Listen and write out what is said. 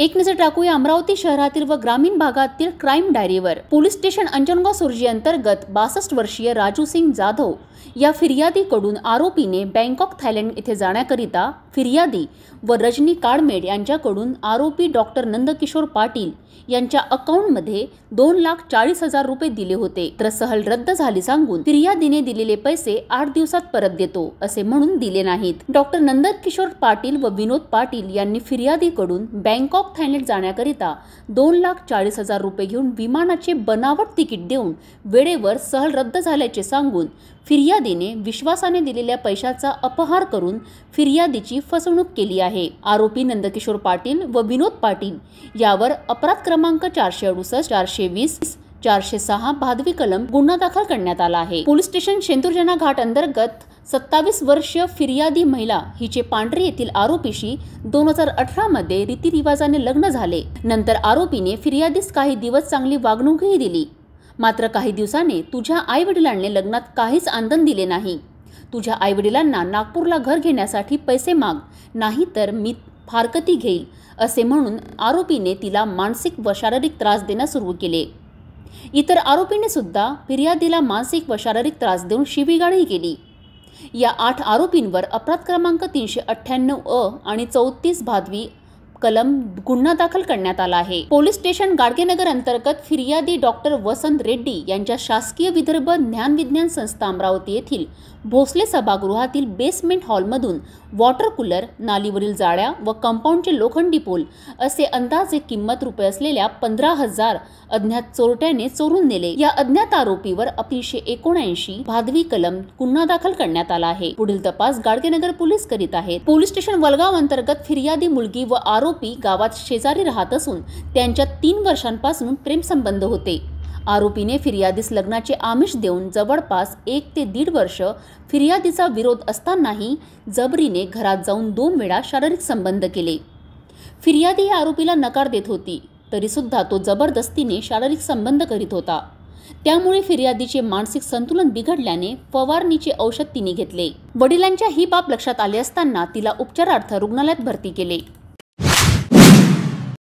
एक नजर टाकूया अमरावती शहरातील व ग्रामीण भागातील क्राईम डायरीवर पोलीस स्टेशन अंजनगाव सुरजी अंतर्गत बासष्ट वर्षीय राजू सिंग जाधव या फिर्यादीकडून आरोपीने बँकॉक थायलंड येथे जाण्याकरिता फिर्यादी व रजनी काळमेड यांच्याकडून आरोपी डॉक्टर नंदकिशोर पाटील यांच्या अकाउंटमध्ये दोन लाख चाळीस हजार रुपये दिले होते तर सहल रद्द झाली सांगून फिर्यादीने दिलेले पैसे आठ दिवसात परत देतो असे म्हणून दिले नाहीत डॉक्टर नंदकिशोर पाटील व विनोद पाटील यांनी फिर्यादीकडून बँकॉक बँकॉक जाण्याकरिता दोन लाख चाळीस हजार रुपये घेऊन विमानाचे बनावट तिकीट देऊन वेळेवर सहल रद्द झाल्याचे सांगून फिर्यादीने विश्वासाने दिलेल्या पैशाचा अपहार करून फिर्यादीची फसवणूक केली आहे आरोपी नंदकिशोर पाटील व विनोद पाटील यावर अपराध क्रमांक चारशे अडुसष्ट चारशे वीस चारशे सहा भादवी कलम गुन्हा दाखल करण्यात आला आहे पोलीस स्टेशन शेंदुर्जना घाट अंतर्गत सत्तावीस वर्षीय फिर्यादी महिला हिचे पांढरे येथील आरोपीशी दोन हजार अठरा मध्ये रीतिरिवाजाने लग्न झाले नंतर आरोपीने फिर्यादीस काही दिवस चांगली वागणूकही दिली मात्र काही दिवसाने तुझ्या वडिलांनी लग्नात काहीच आंदन दिले नाही तुझ्या आईवडिलांना नागपूरला घर घेण्यासाठी पैसे माग नाही तर मी फारकती घेईल असे म्हणून आरोपीने तिला मानसिक व शारीरिक त्रास देणं सुरू केले इतर आरोपींनी सुद्धा फिर्यादीला मानसिक व शारीरिक त्रास देऊन शिवीगाळही केली या आठ आरोपींवर अपराध क्रमांक तीनशे अठ्ठ्याण्णव अ आणि चौतीस भादवी कलम गुन्हा दाखल करण्यात आला आहे पोलीस स्टेशन गाडगेनगर अंतर्गत फिर्यादी डॉक्टर वसंत रेड्डी यांच्या शासकीय विदर्भ ज्ञान विज्ञान संस्था अमरावती येथील भोसले सभागृहातील बेसमेंट हॉलमधून वॉटर कूलर नालीवरील जाळ्या व कंपाऊंडचे लोखंडी पोल असे अंदाजे किंमत रुपये असलेल्या पंधरा हजार अज्ञात चोरट्याने चोरून नेले या अज्ञात आरोपीवर अतिशय एकोणऐंशी भादवी कलम गुन्हा दाखल करण्यात आला आहे पुढील तपास गाडगेनगर पोलीस करीत आहेत पोलीस स्टेशन वलगाव अंतर्गत फिर्यादी मुलगी व आरोपी गावात शेजारी राहत असून त्यांच्या तीन वर्षांपासून प्रेमसंबंध होते आरोपीने फिर्यादीस लग्नाचे आमिष देऊन जवळपास एक ते दीड वर्ष फिर्यादीचा विरोध असतानाही जबरीने घरात जाऊन दोन वेळा शारीरिक संबंध केले फिर्यादी या आरोपीला नकार देत होती तरीसुद्धा तो जबरदस्तीने शारीरिक संबंध करीत होता त्यामुळे फिर्यादीचे मानसिक संतुलन बिघडल्याने फवारणीचे औषध तिने घेतले वडिलांच्या ही बाब लक्षात आले असताना तिला उपचारार्थ रुग्णालयात भरती केले